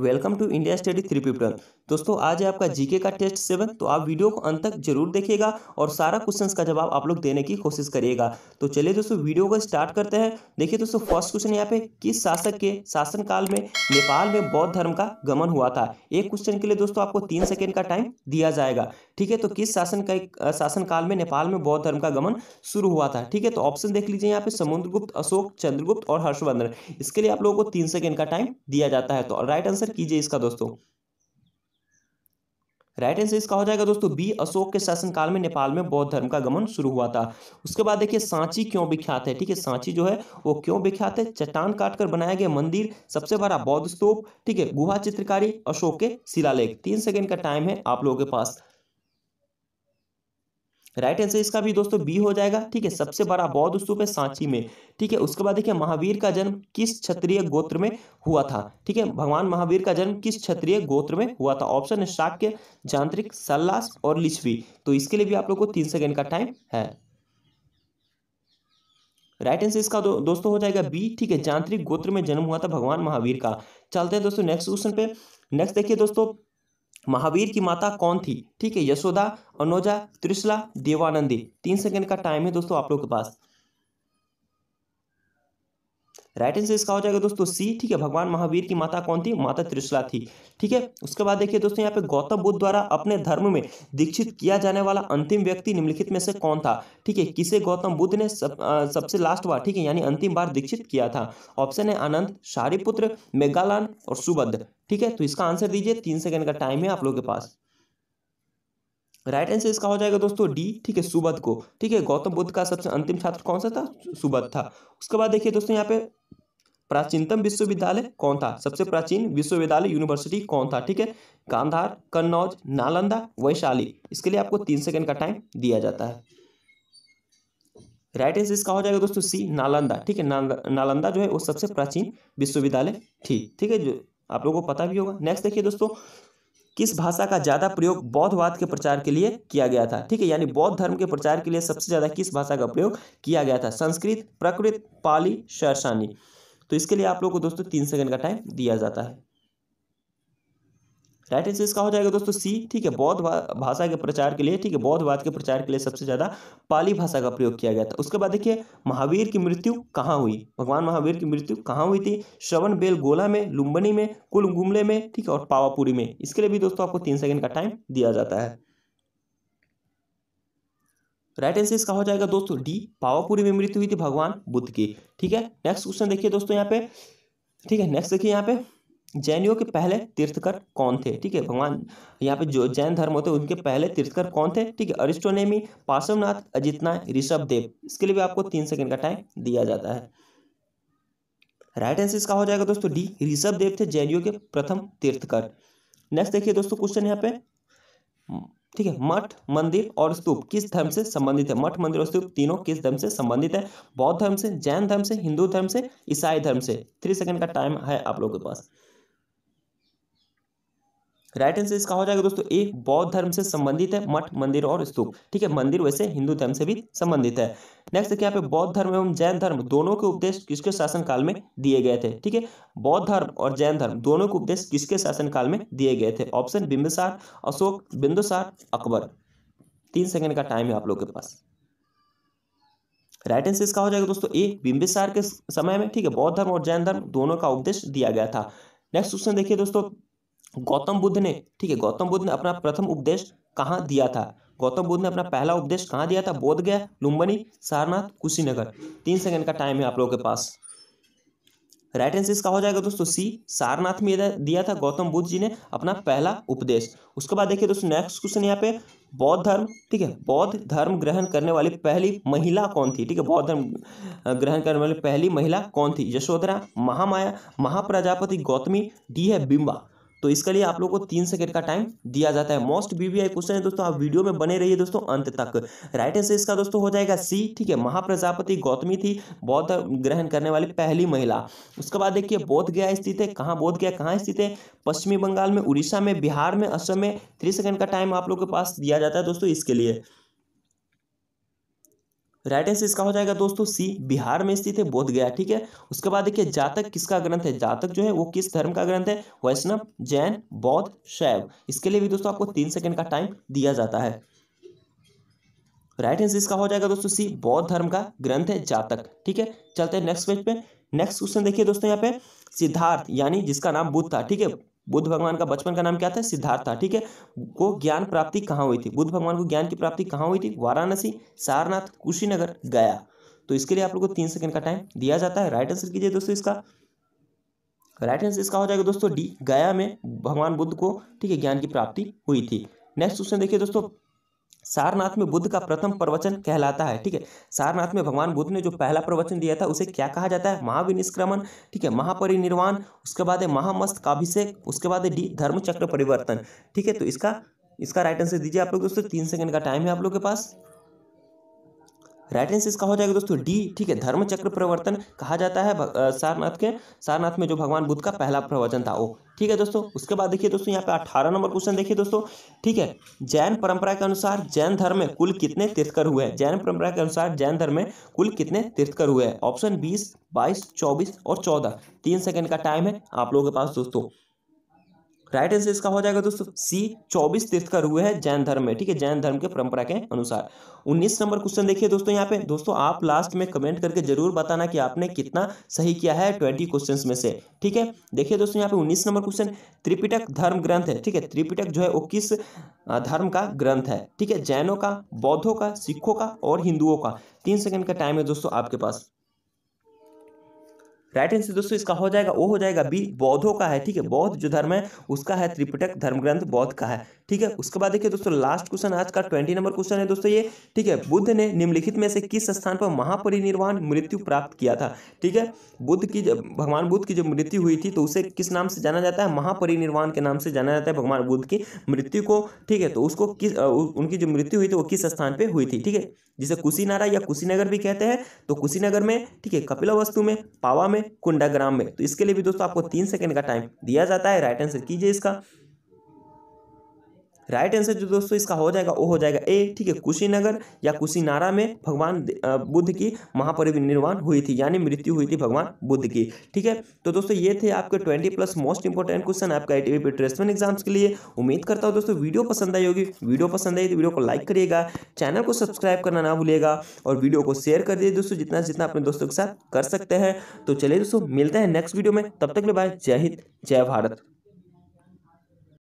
welcome to India study three fifteen दोस्तों आज है आपका जीके का टेस्ट सेवन तो आप वीडियो को अंत तक जरूर देखिएगा और सारा क्वेश्चंस का जवाब आप लोग देने की कोशिश करिएगा तो चलिए दोस्तों वीडियो को स्टार्ट करते हैं देखिए दोस्तों फर्स्ट क्वेश्चन यहाँ पे किस शासक के शासनकाल में नेपाल में बौद्ध धर्म का गमन हुआ था एक क्वेश्चन के लिए दोस्तों आपको तीन सेकेंड का टाइम दिया जाएगा ठीक है तो किस शासन का एक काल में नेपाल में बौद्ध धर्म का गमन शुरू हुआ था ठीक है तो ऑप्शन देख लीजिए यहाँ पे समुद्रगुप्त अशोक चंद्रगुप्त और हर्षवर्धन इसके लिए आप लोगों को तीन सेकेंड का टाइम दिया जाता है तो राइट आंसर कीजिए इसका दोस्तों राइट आंसर इसका हो जाएगा दोस्तों बी अशोक के शासनकाल में नेपाल में बौद्ध धर्म का गमन शुरू हुआ था उसके बाद देखिए सांची क्यों विख्यात है ठीक है सांची जो है वो क्यों विख्यात है चट्टान काटकर बनाया गया मंदिर सबसे बड़ा बौद्ध स्तूप ठीक है गुहा चित्रकारी अशोक के शिलालेख तीन सेकंड का टाइम है आप लोगों के पास राइट आंसर इसका भी दोस्तों बी हो जाएगा ठीक है सबसे बड़ा बौद्ध स्तूप है सांची में ठीक है उसके बाद देखिए महावीर का जन्म किस क्षत्रिय गोत्र में हुआ था ठीक है भगवान महावीर का जन्म किस क्षत्रिय गोत्र में हुआ था ऑप्शन है शाक्य जांत्रिक सल्लास और लिच्छवी तो इसके लिए भी आप लोग को तीन सेकेंड का टाइम है राइट आंसर इसका दो, दोस्तों हो जाएगा बी ठीक है जांत्रिक गोत्र में जन्म हुआ था भगवान महावीर का चलते हैं दोस्तों नेक्स्ट क्वेश्चन पे नेक्स्ट देखिए दोस्तों महावीर की माता कौन थी ठीक है यशोदा अनोजा त्रिशला देवानंदी तीन सेकंड का टाइम है दोस्तों आप लोग के पास राइट आंसर इसका हो जाएगा दोस्तों सी ठीक है भगवान महावीर की माता कौन थी माता त्रिशला थी ठीक है उसके बाद देखिए दोस्तों यहाँ पे गौतम बुद्ध द्वारा अपने धर्म में दीक्षित किया जाने वाला अंतिम व्यक्ति निम्नलिखित में से कौन था ठीक है किसे गौतम बुद्ध ने सब, आ, सबसे लास्ट बार ठीक है यानी अंतिम बार दीक्षित किया था ऑप्शन है आनंद शारीपुत्र मेगालान और सुबद्ध ठीक है तो इसका आंसर दीजिए तीन सेकंड का टाइम है आप लोग के पास राइट आंसर इसका हो जाएगा दोस्तों डी ठीक है सुबध को ठीक है गौतम बुद्ध का सबसे अंतिम छात्र कौन सा था सुबध था उसके बाद देखिए दोस्तों यहाँ पे प्राचीनतम विश्वविद्यालय कौन था सबसे प्राचीन विश्वविद्यालय यूनिवर्सिटी कौन था ठीक है कांधार कन्नौज नालंदा वैशाली इसके लिए आपको तीन सेकेंड का टाइम दिया जाता है राइट आंसर इसका हो जाएगा दोस्तों सी नालंदा ठीक है नालंदा जो है वो सबसे प्राचीन विश्वविद्यालय थी ठीक है जो आप लोगों को पता भी होगा नेक्स्ट देखिए दोस्तों किस भाषा का ज़्यादा प्रयोग बौद्धवाद के प्रचार के लिए किया गया था ठीक है यानी बौद्ध धर्म के प्रचार के लिए सबसे ज़्यादा किस भाषा का प्रयोग किया गया था संस्कृत प्रकृत पाली शरसानी तो इसके लिए आप लोग को दोस्तों तीन सेकंड का टाइम दिया जाता है राइट आंसर इसका हो जाएगा दोस्तों सी ठीक है बौद्ध भाषा के प्रचार के लिए ठीक है बौद्धवाद के प्रचार के लिए सबसे ज़्यादा पाली भाषा का प्रयोग किया गया था उसके बाद देखिए महावीर की मृत्यु कहाँ हुई भगवान महावीर की मृत्यु कहाँ हुई थी श्रवण बेल गोला में लुम्बनी में कुल गुमले में ठीक है और पावापुरी में इसके लिए भी दोस्तों आपको तीन सेकेंड का टाइम दिया जाता है राइट आंसर इसका हो जाएगा दोस्तों डी पावापुरी में मृत्यु हुई थी भगवान बुद्ध की ठीक है नेक्स्ट क्वेश्चन देखिए दोस्तों यहाँ पे ठीक है नेक्स्ट देखिए यहाँ पे जैनियों के पहले तीर्थकर कौन थे ठीक है भगवान यहाँ पे जो जैन धर्म होते हैं उनके पहले तीर्थकर कौन थे ठीक है अरिस्टोनेमी पार्श्वनाथ अजितनाथ ऋषभ देव इसके लिए भी आपको तीन सेकंड का टाइम दिया जाता है राइट आंसर इसका हो जाएगा दोस्तों डी ऋषभ देव थे जैनियों के प्रथम तीर्थकर नेक्स्ट देखिए दोस्तों क्वेश्चन यहाँ पे ठीक है मठ मंदिर और स्तूप किस धर्म से संबंधित है मठ मंदिर और स्तूप तीनों किस धर्म से संबंधित है बौद्ध धर्म से जैन धर्म से हिंदू धर्म से ईसाई धर्म से थ्री सेकंड का टाइम है आप लोगों के पास राइट आंसर इसका हो जाएगा दोस्तों एक बौद्ध धर्म से संबंधित है मठ मंदिर और स्तूप ठीक है मंदिर वैसे हिंदू धर्म से भी संबंधित है नेक्स्ट यहाँ पे बौद्ध धर्म एवं जैन धर्म दोनों के उपदेश किसके काल में दिए गए थे ठीक है बौद्ध धर्म और जैन धर्म दोनों के उपदेश किसके काल में दिए गए थे ऑप्शन बिंबिसार अशोक बिंदुसार अकबर तीन सेकेंड का टाइम है आप लोग के पास राइट आंसर इसका हो जाएगा दोस्तों ए बिंबिसार के समय में ठीक है बौद्ध धर्म और जैन धर्म दोनों का उपदेश दिया गया था नेक्स्ट क्वेश्चन देखिए दोस्तों गौतम बुद्ध ने ठीक है गौतम बुद्ध ने अपना प्रथम उपदेश कहाँ दिया था गौतम बुद्ध ने अपना पहला उपदेश कहाँ दिया था बोध गया लुम्बनी सारनाथ कुशीनगर तीन सेकंड का टाइम है आप लोगों के पास राइट आंसर इसका हो जाएगा दोस्तों सी सारनाथ में दिया था गौतम बुद्ध जी ने अपना पहला उपदेश उसके बाद देखिए दोस्तों नेक्स्ट क्वेश्चन यहाँ पे बौद्ध धर्म ठीक है बौद्ध धर्म ग्रहण करने वाली पहली महिला कौन थी ठीक है बौद्ध धर्म ग्रहण करने वाली पहली महिला कौन थी यशोधरा महामाया महाप्रजापति गौतमी डी है बिम्बा तो इसके लिए आप लोग को तीन सेकेंड का टाइम दिया जाता है मोस्ट बीबीआई क्वेश्चन है दोस्तों आप वीडियो में बने रहिए दोस्तों अंत तक राइट आंसर इसका दोस्तों हो जाएगा सी ठीक है महाप्रजापति गौतमी थी बौद्ध ग्रहण करने वाली पहली महिला उसके बाद देखिए बोध गया स्थित है कहाँ बोध गया कहाँ स्थित है पश्चिमी बंगाल में उड़ीसा में बिहार में असम में थ्री सेकेंड का टाइम आप लोग के पास दिया जाता है दोस्तों इसके लिए राइट आंसर इसका हो जाएगा दोस्तों सी बिहार में स्थित है बोध गया ठीक है उसके बाद देखिए जातक किसका ग्रंथ है जातक जो है वो किस धर्म का ग्रंथ है वैष्णव जैन बौद्ध शैव इसके लिए भी दोस्तों आपको तीन सेकंड का टाइम दिया जाता है राइट आंसर इसका हो जाएगा दोस्तों सी बौद्ध धर्म का ग्रंथ है जातक ठीक है चलते हैं नेक्स्ट पेज पे नेक्स्ट क्वेश्चन देखिए दोस्तों यहाँ पे सिद्धार्थ यानी जिसका नाम बुद्ध था ठीक है बुद्ध भगवान का बचपन का नाम क्या था सिद्धार्थ था ठीक है वो ज्ञान प्राप्ति कहाँ हुई थी बुद्ध भगवान को ज्ञान की प्राप्ति कहाँ हुई थी वाराणसी सारनाथ कुशीनगर गया तो इसके लिए आप लोग को तीन सेकंड का टाइम दिया जाता है राइट आंसर कीजिए दोस्तों इसका राइट आंसर इसका हो जाएगा दोस्तों डी गया में भगवान बुद्ध को ठीक है ज्ञान की प्राप्ति हुई थी नेक्स्ट क्वेश्चन देखिए दोस्तों सारनाथ में बुद्ध का प्रथम प्रवचन कहलाता है ठीक है सारनाथ में भगवान बुद्ध ने जो पहला प्रवचन दिया था उसे क्या कहा जाता है महाविनिष्क्रमण ठीक है महापरिनिर्वाण उसके बाद है महामस्त काभिषेक उसके बाद है डी धर्म चक्र परिवर्तन ठीक है तो इसका इसका राइट आंसर दीजिए आप लोग दोस्तों तीन सेकंड का टाइम है आप लोग के पास राइट आंसर इसका हो जाएगा दोस्तों डी ठीक है धर्म चक्र प्रवर्तन कहा जाता है सारनाथ के सारनाथ में जो भगवान बुद्ध का पहला प्रवचन था वो ठीक है दोस्तों उसके बाद देखिए दोस्तों यहाँ पे अठारह नंबर क्वेश्चन देखिए दोस्तों ठीक है जैन परंपरा के अनुसार जैन धर्म में कुल कितने तीर्थकर हुए हैं जैन परंपरा के अनुसार जैन धर्म में कुल कितने तीर्थकर हुए हैं ऑप्शन बीस बाईस चौबीस और चौदह तीन सेकंड का टाइम है आप लोगों के पास दोस्तों राइट आंसर इसका हो जाएगा दोस्तों सी चौबीस तीर्थ का रूह है जैन धर्म में ठीक है जैन धर्म के परंपरा के अनुसार उन्नीस नंबर क्वेश्चन देखिए दोस्तों यहाँ पे दोस्तों आप लास्ट में कमेंट करके जरूर बताना कि आपने कितना सही किया है ट्वेंटी क्वेश्चन में से ठीक है देखिए दोस्तों यहाँ पे उन्नीस नंबर क्वेश्चन त्रिपिटक धर्म ग्रंथ है ठीक है त्रिपिटक जो है वो किस धर्म का ग्रंथ है ठीक है जैनों का बौद्धों का सिखों का और हिंदुओं का तीन सेकंड का टाइम है दोस्तों आपके पास राइट आंसर दोस्तों इसका हो जाएगा वो हो जाएगा बी बौद्धों का है ठीक है बौद्ध जो धर्म है उसका है त्रिपिटक धर्म ग्रंथ बौद्ध का है ठीक है उसके बाद देखिए दोस्तों लास्ट क्वेश्चन आज का ट्वेंटी नंबर क्वेश्चन है दोस्तों ये ठीक है बुद्ध ने निम्नलिखित में से किस स्थान पर महापरिनिर्वाण मृत्यु प्राप्त किया था ठीक है बुद्ध की जब भगवान बुद्ध की जब मृत्यु हुई थी तो उसे किस नाम से जाना जाता है महापरिनिर्वाण के नाम से जाना जाता है भगवान बुद्ध की मृत्यु को ठीक है तो उसको किस उनकी जो मृत्यु हुई थी वो किस स्थान पर हुई थी ठीक है जिसे कुशीनारा या कुशीनगर भी कहते हैं तो कुशीनगर में ठीक है कपिला वस्तु में पावा में कुंडाग्राम में तो इसके लिए भी दोस्तों आपको तीन सेकंड का टाइम दिया जाता है राइट आंसर कीजिए इसका राइट आंसर जो दोस्तों इसका हो जाएगा वो हो जाएगा ए ठीक है कुशीनगर या कुशीनारा में भगवान बुद्ध की महापरिनिर्वाण हुई थी यानी मृत्यु हुई थी भगवान बुद्ध की ठीक है तो दोस्तों ये थे आपके twenty plus most important question आपका आई टी एग्जाम्स के लिए उम्मीद करता हूँ दोस्तों वीडियो पसंद आई होगी वीडियो पसंद आई तो वीडियो को लाइक करिएगा चैनल को सब्सक्राइब करना ना भूलिएगा और वीडियो को शेयर कर दिए दोस्तों जितना जितना अपने दोस्तों के साथ कर सकते हैं तो चलिए दोस्तों मिलते हैं नेक्स्ट वीडियो में तब तक ले बाय जय हिंद जय भारत